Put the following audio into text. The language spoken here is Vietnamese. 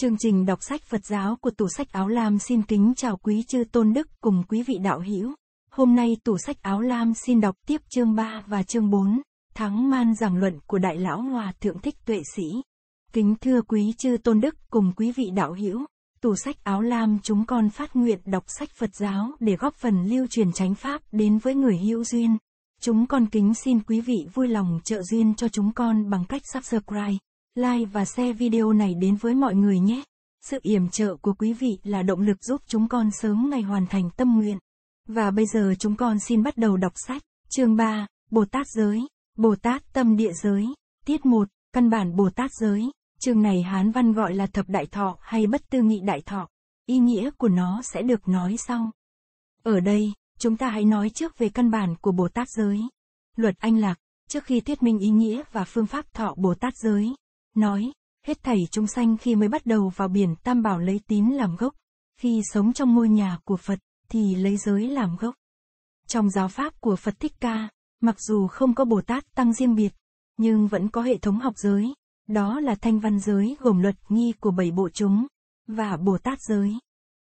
Chương trình đọc sách Phật giáo của tủ sách Áo Lam xin kính chào quý chư tôn đức cùng quý vị đạo hữu. Hôm nay tủ sách Áo Lam xin đọc tiếp chương 3 và chương 4, thắng man giảng luận của Đại Lão Hòa Thượng Thích Tuệ Sĩ. Kính thưa quý chư tôn đức cùng quý vị đạo hữu, tủ sách Áo Lam chúng con phát nguyện đọc sách Phật giáo để góp phần lưu truyền chánh Pháp đến với người hữu duyên. Chúng con kính xin quý vị vui lòng trợ duyên cho chúng con bằng cách subscribe like và share video này đến với mọi người nhé. Sự yểm trợ của quý vị là động lực giúp chúng con sớm ngày hoàn thành tâm nguyện. Và bây giờ chúng con xin bắt đầu đọc sách. Chương 3, Bồ Tát Giới, Bồ Tát Tâm Địa Giới, Tiết 1, Căn bản Bồ Tát Giới. Chương này Hán Văn gọi là Thập Đại Thọ hay Bất Tư Nghị Đại Thọ. Ý nghĩa của nó sẽ được nói sau. Ở đây, chúng ta hãy nói trước về căn bản của Bồ Tát Giới. Luật Anh Lạc, trước khi thuyết minh ý nghĩa và phương pháp thọ Bồ Tát Giới, nói, hết thảy chúng sanh khi mới bắt đầu vào biển tam bảo lấy tín làm gốc, khi sống trong ngôi nhà của Phật, thì lấy giới làm gốc. Trong giáo pháp của Phật Thích Ca, mặc dù không có Bồ Tát tăng riêng biệt, nhưng vẫn có hệ thống học giới, đó là thanh văn giới gồm luật nghi của bảy bộ chúng, và Bồ Tát giới.